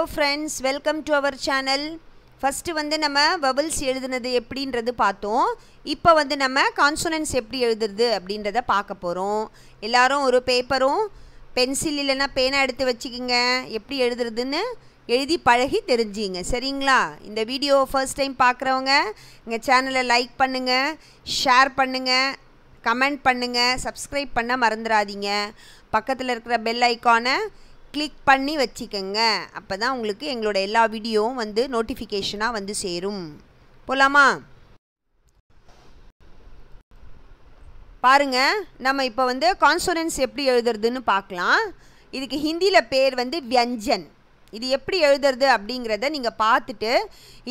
Hello friends welcome to our channel first வந்து நம்ம வபிள்ஸ் எழுதுனது எப்படின்றது பார்த்தோம் இப்போ வந்து நம்ம கான்சனன்ஸ் எப்படி எழுதுறது அப்படின்றத பார்க்க போகிறோம் எல்லாரும் ஒரு பேப்பரும் பென்சில் இல்லைன்னா பேனா எடுத்து வச்சுக்கோங்க எப்படி எழுதுறதுன்னு எழுதி பழகி தெரிஞ்சுங்க சரிங்களா இந்த வீடியோ ஃபர்ஸ்ட் டைம் பார்க்குறவங்க எங்கள் சேனலை லைக் பண்ணுங்கள் ஷேர் பண்ணுங்கள் கமெண்ட் பண்ணுங்கள் சப்ஸ்கிரைப் பண்ண மறந்துடாதீங்க பக்கத்தில் இருக்கிற பெல் ஐக்கானை கிளிக் பண்ணி வச்சுக்கோங்க அப்போ தான் உங்களுக்கு எங்களோட எல்லா வீடியோவும் வந்து நோட்டிஃபிகேஷனாக வந்து சேரும் போகலாமா பாருங்கள் நம்ம இப்போ வந்து கான்சோனன்ஸ் எப்படி எழுதுறதுன்னு பார்க்கலாம் இதுக்கு ஹிந்தியில் பேர் வந்து வியஞ்சன் இது எப்படி எழுதுறது அப்படிங்கிறத நீங்கள் பார்த்துட்டு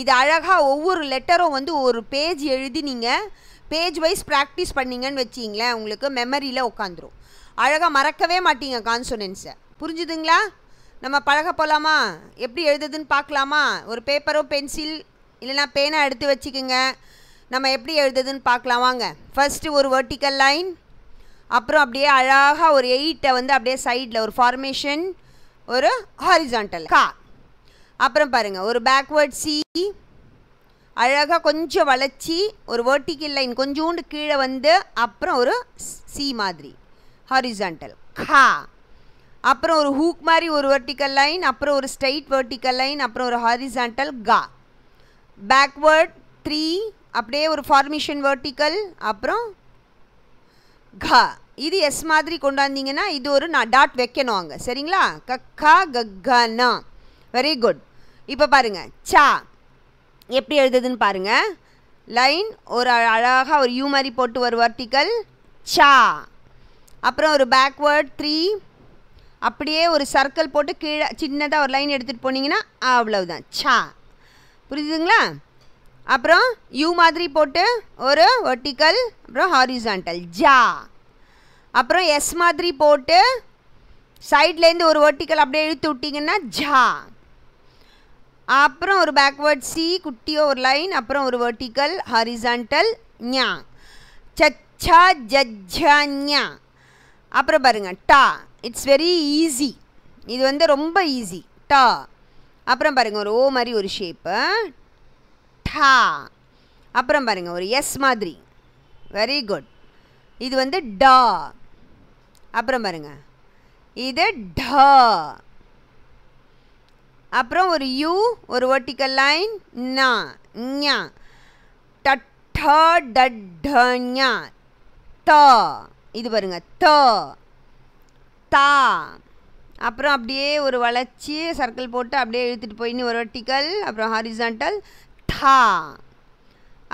இது அழகாக ஒவ்வொரு லெட்டரும் வந்து ஒரு பேஜ் எழுதி நீங்கள் பேஜ் வைஸ் ப்ராக்டிஸ் பண்ணிங்கன்னு வச்சிங்களேன் உங்களுக்கு மெமரியில் உட்காந்துரும் அழகாக மறக்கவே மாட்டீங்க கான்சோனன்ஸை புரிஞ்சுதுங்களா நம்ம பழக போகலாமா எப்படி எழுதுதுன்னு பார்க்கலாமா ஒரு பேப்பரோ பென்சில் இல்லைன்னா பேனாக எடுத்து வச்சுக்கோங்க நம்ம எப்படி எழுதுதுன்னு பார்க்கலாம் வாங்க ஃபஸ்ட்டு ஒரு வெர்டிக்கல் லைன் அப்புறம் அப்படியே அழகாக ஒரு எயிட்டை வந்து அப்படியே சைடில் ஒரு ஃபார்மேஷன் ஒரு ஹாரிசான்டல் கா அப்புறம் பாருங்கள் ஒரு பேக்வேர்ட் சி அழகாக கொஞ்சம் வளைச்சி ஒரு வேர்டிக்கல் லைன் கொஞ்சோண்டு கீழே வந்து அப்புறம் ஒரு சி மாதிரி ஹாரிசான்டல் கா அப்புறம் ஒரு ஹூக் மாதிரி ஒரு வெர்டிக்கல் லைன் அப்புறம் ஒரு ஸ்ட்ரைட் வெர்டிக்கல் லைன் அப்புறம் ஒரு ஹாரிசான்டல் கா பேக்வேர்ட் த்ரீ அப்படியே ஒரு ஃபார்மிஷன் வெர்டிக்கல் அப்புறம் கா இது எஸ் மாதிரி கொண்டாந்தீங்கன்னா இது ஒரு நான் டாட் வைக்கணும் அங்கே சரிங்களா கக்கா கக்கானா வெரி குட் இப்போ பாருங்கள் சா எப்படி எழுதுதுன்னு பாருங்கள் லைன் ஒரு அழகாக ஒரு யூ மாதிரி போட்டு ஒரு வர்டிக்கல் சா அப்புறம் ஒரு பேக்வேர்ட் த்ரீ அப்படியே ஒரு சர்க்கிள் போட்டு கீழே சின்னதாக ஒரு லைன் எடுத்துகிட்டு போனீங்கன்னா அவ்வளவுதான் சா புரியுதுங்களா அப்புறம் யூ மாதிரி போட்டு ஒரு வெர்டிக்கல் அப்புறம் ஹாரிசான்டல் ஜா அப்புறம் எஸ் மாதிரி போட்டு சைட்லேருந்து ஒரு வெர்டிக்கல் அப்படியே இழுத்து விட்டிங்கன்னா ஜா அப்புறம் ஒரு பேக்வேர்ட் சி குட்டியோ ஒரு லைன் அப்புறம் ஒரு வெர்டிக்கல் ஹாரிசான்டல் ஞா சச்சா ஜஜா ஞா அப்புறம் பாருங்கள் டா இட்ஸ் வெரி ஈஸி இது வந்து ரொம்ப ஈஸி டா அப்புறம் பாருங்கள் ஒரு ஓ மாதிரி ஒரு ஷேப்பு டா அப்புறம் பாருங்கள் ஒரு எஸ் மாதிரி வெரி குட் இது வந்து டா அப்புறம் பாருங்கள் இது ட அப்புறம் ஒரு யூ ஒரு வெர்டிக்கல் லைன் நா ஞா ட ஞா த இது பாருங்க த தா அப்புறம் அப்படியே ஒரு வளர்ச்சி சர்க்கிள் போட்டு அப்படியே இழுத்துட்டு போய் ஒரு வெர்டிக்கல் அப்புறம் ஹாரிசான்டல் தா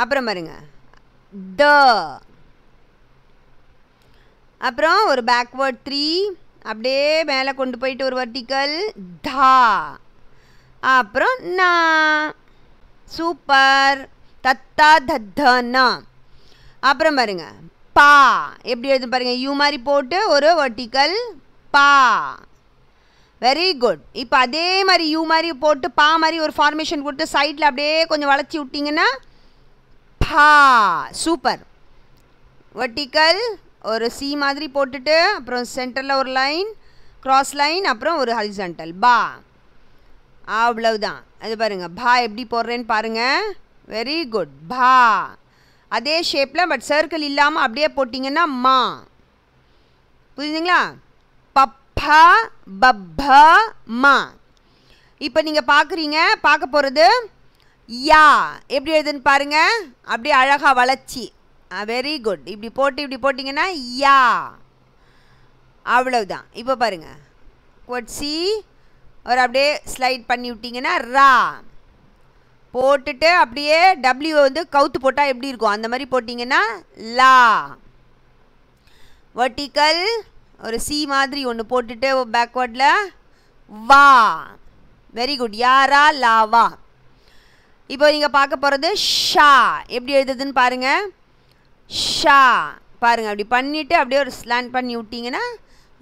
அப்புறம் பாருங்க த அப்புறம் ஒரு பேக்வேர்ட் த்ரீ அப்படியே மேலே கொண்டு போயிட்டு ஒரு வர்டிக்கல் தா அப்புறம் நா சூப்பர் தத்தா தத்தனா அப்புறம் பாருங்க பா எப்படி எழுது பாருங்க யூ மாதிரி போட்டு ஒரு வர்டிக்கல் பா வெரி குட் இப்போ அதே மாதிரி யூ மாதிரி போட்டு பா மாதிரி ஒரு ஃபார்மேஷன் கொடுத்து சைடில் அப்படியே கொஞ்சம் வளர்ச்சி விட்டிங்கன்னா பா சூப்பர் வெர்டிக்கல் ஒரு சி மாதிரி போட்டுட்டு அப்புறம் சென்டரில் ஒரு லைன் க்ராஸ் லைன் அப்புறம் ஒரு ஹரிசென்டல் பா அவ்வளவுதான் அது பாருங்கள் பா எப்படி போடுறேன்னு பாருங்கள் வெரி குட் பா அதே ஷேப்பில் பட் சர்க்கிள் இல்லாமல் அப்படியே போட்டிங்கன்னா மா புரியுதுங்களா பப்பா பப்பா மா இப்போ நீங்கள் பார்க்குறீங்க பார்க்க போகிறது யா எப்படி எழுதுன்னு பாருங்க அப்படியே அழகாக வளர்ச்சி வெரி குட் இப்படி போட்டு இப்படி போட்டிங்கன்னா யா அவ்வளவுதான் இப்போ பாருங்கள் கொட்சி ஒரு அப்படியே ஸ்லைட் பண்ணி விட்டிங்கன்னா ரா போட்டுட்டு அப்படியே டபிள்யூ வந்து கவுத்து போட்டால் எப்படி இருக்கும் அந்த மாதிரி போட்டிங்கன்னா லா வர்டிக்கல் ஒரு சி மாதிரி ஒன்று போட்டுட்டு பேக்வேர்டில் வா வெரி குட் யாரா லாவா இப்போ நீங்கள் பார்க்க போகிறது ஷா எப்படி எழுதுதுன்னு பாருங்கள் ஷா பாருங்கள் அப்படி பண்ணிவிட்டு அப்படியே ஒரு ஸ்லான் பண்ணி விட்டிங்கன்னா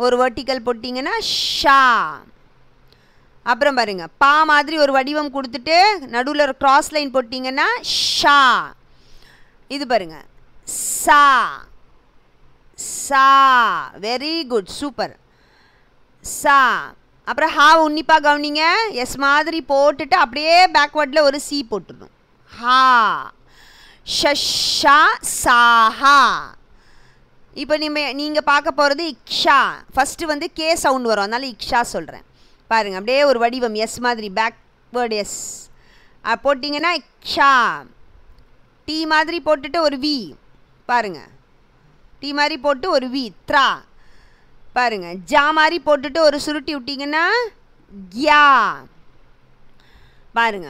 ஒரு வெர்டிக்கல் போட்டிங்கன்னா ஷா அப்புறம் பாருங்கள் பா மாதிரி ஒரு வடிவம் கொடுத்துட்டு நடுவில் ஒரு கிராஸ் லைன் போட்டிங்கன்னா ஷா இது பாருங்கள் சா சா வெரி குட் சூப்பர் சா அப்புறம் ஹா உன்னிப்பாக கவனிங்க எஸ் மாதிரி போட்டுட்டு அப்படியே பேக்வேர்டில் ஒரு சி போட்டுடணும் ஹா ஷஷா சாஹா இப்போ நீ நீங்கள் பார்க்க போகிறது இக்ஷா ஃபஸ்ட்டு வந்து கே சவுண்ட் வரும் அதனால் இக்ஷா சொல்கிறேன் பாருங்கள் அப்படியே ஒரு வடிவம் எஸ் மாதிரி பேக்வேர்டு எஸ் போட்டிங்கன்னா இக்ஷா டி மாதிரி போட்டுட்டு ஒரு வி பாருங்கள் டி மாதிரி போட்டு ஒரு வி த்ரா பாருங்கள் ஜா மாதிரி போட்டுட்டு ஒரு சுருட்டி விட்டிங்கன்னா கியா பாருங்க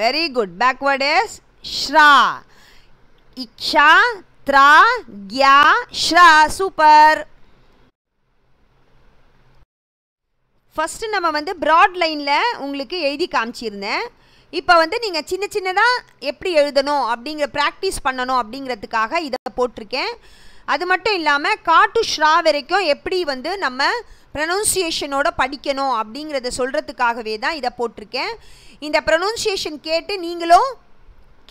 வெரி குட் பேக்வர்டு இஸ் ஷ்ரா இக்ஷா த்ரா கியா ஷ்ரா சூப்பர் ஃபஸ்ட்டு நம்ம வந்து ப்ராட் லைனில் உங்களுக்கு எழுதி காமிச்சிருந்தேன் இப்போ வந்து நீங்கள் சின்ன சின்னதாக எப்படி எழுதணும் அப்படிங்கிற ப்ராக்டிஸ் பண்ணணும் அப்படிங்கிறதுக்காக இதை போட்டிருக்கேன் அது மட்டும் இல்லாமல் காட்டு ஷ்ரா வரைக்கும் எப்படி வந்து நம்ம ப்ரனவுன்சியேஷனோட படிக்கணும் அப்படிங்கிறத சொல்கிறதுக்காகவே தான் இதை போட்டிருக்கேன் இந்த ப்ரனவுன்சியேஷன் கேட்டு நீங்களும்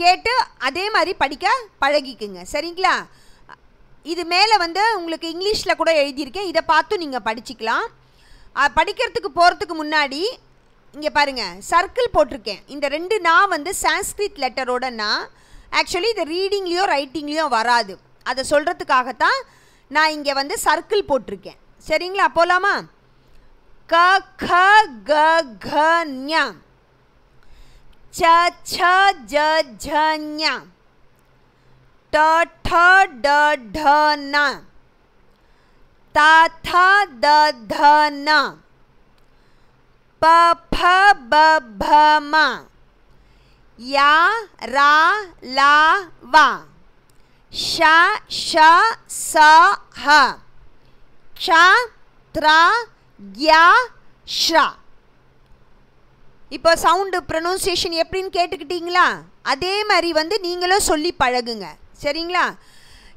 கேட்டு அதே மாதிரி படிக்க பழகிக்குங்க சரிங்களா இது மேலே வந்து உங்களுக்கு இங்கிலீஷில் கூட எழுதியிருக்கேன் இதை பார்த்தும் நீங்கள் படிச்சுக்கலாம் படிக்கிறதுக்கு போகிறதுக்கு முன்னாடி இங்கே பாருங்கள் சர்க்கிள் போட்டிருக்கேன் இந்த ரெண்டு நான் வந்து சான்ஸ்கிரிட் லெட்டரோட நான் ஆக்சுவலி இது ரீடிங்லேயோ ரைட்டிங்லேயோ வராது அத சொல்றதுக்காக தான் நான் இங்க வந்து सर्कल போட்டுர்க்கேன் சரிங்களா அப்போலாமா க খ গ ఘ ఞ च छ ஜ ఝ ఞ ட ฐ డ ఢ ణ த த ద ధ ன प फ ब भ म य ர ల வ ஷா ஷ ச ஹ க்ஷ த்ர யா ஷ்ரா இப்போ சவுண்டு ப்ரொனவுன்சியேஷன் எப்படின்னு கேட்டுக்கிட்டீங்களா அதே மாதிரி வந்து நீங்களும் சொல்லி பழகுங்க சரிங்களா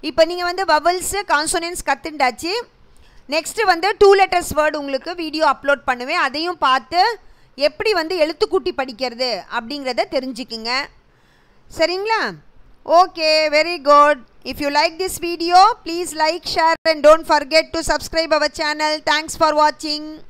இப்போ நீங்கள் வந்து வவல்ஸு கான்சோனன்ஸ் கற்றுண்டாச்சு நெக்ஸ்ட்டு வந்து டூ லெட்டர்ஸ் வேர்டு உங்களுக்கு வீடியோ அப்லோட் பண்ணுவேன் அதையும் பார்த்து எப்படி வந்து எழுத்துக்கூட்டி படிக்கிறது அப்படிங்கிறத தெரிஞ்சுக்குங்க சரிங்களா Okay, very good. If you like this video, please like, share and don't forget to subscribe our channel. Thanks for watching.